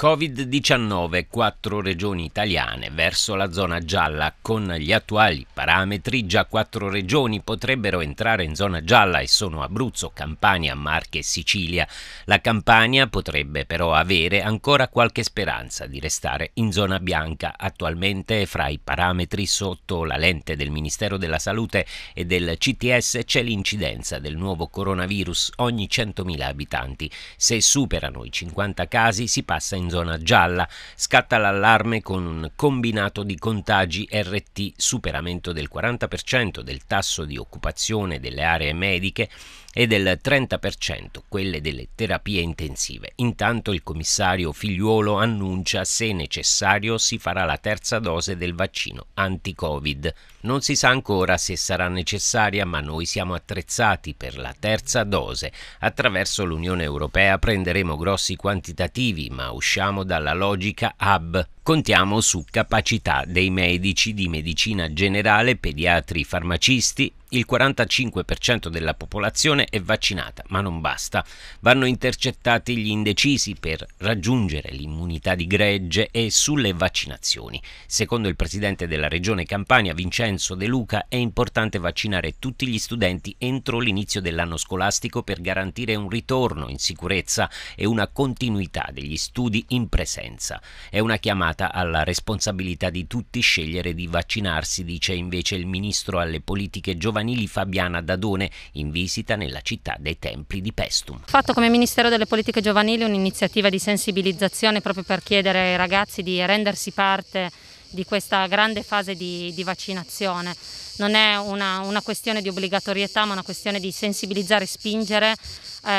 Covid-19, quattro regioni italiane verso la zona gialla. Con gli attuali parametri già quattro regioni potrebbero entrare in zona gialla e sono Abruzzo, Campania, Marche e Sicilia. La Campania potrebbe però avere ancora qualche speranza di restare in zona bianca. Attualmente fra i parametri sotto la lente del Ministero della Salute e del CTS c'è l'incidenza del nuovo coronavirus ogni 100.000 abitanti. Se superano i 50 casi si passa in zona gialla. Scatta l'allarme con un combinato di contagi RT, superamento del 40% del tasso di occupazione delle aree mediche e del 30% quelle delle terapie intensive. Intanto il commissario Figliuolo annuncia se necessario si farà la terza dose del vaccino anti-Covid. Non si sa ancora se sarà necessaria, ma noi siamo attrezzati per la terza dose. Attraverso l'Unione Europea prenderemo grossi quantitativi, ma usciamo diciamo dalla logica hub Contiamo su capacità dei medici di medicina generale, pediatri, farmacisti. Il 45% della popolazione è vaccinata, ma non basta. Vanno intercettati gli indecisi per raggiungere l'immunità di gregge e sulle vaccinazioni. Secondo il presidente della regione Campania, Vincenzo De Luca, è importante vaccinare tutti gli studenti entro l'inizio dell'anno scolastico per garantire un ritorno in sicurezza e una continuità degli studi in presenza. È una chiamata affidata alla responsabilità di tutti scegliere di vaccinarsi, dice invece il ministro alle politiche giovanili Fabiana Dadone in visita nella città dei Templi di Pestum. Fatto come Ministero delle Politiche Giovanili un'iniziativa di sensibilizzazione proprio per chiedere ai ragazzi di rendersi parte di questa grande fase di, di vaccinazione. Non è una, una, questione di obbligatorietà, ma una questione di sensibilizzare e spingere eh,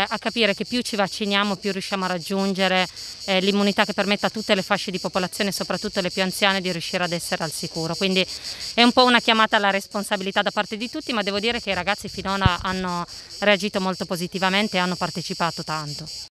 a capire che più ci vacciniamo, più riusciamo a raggiungere eh, l'immunità che permetta a tutte le fasce di popolazione, soprattutto le più anziane, di riuscire ad essere al sicuro. Quindi è un po' una chiamata alla responsabilità da parte di tutti, ma devo dire che i ragazzi finora hanno reagito molto positivamente e hanno partecipato tanto.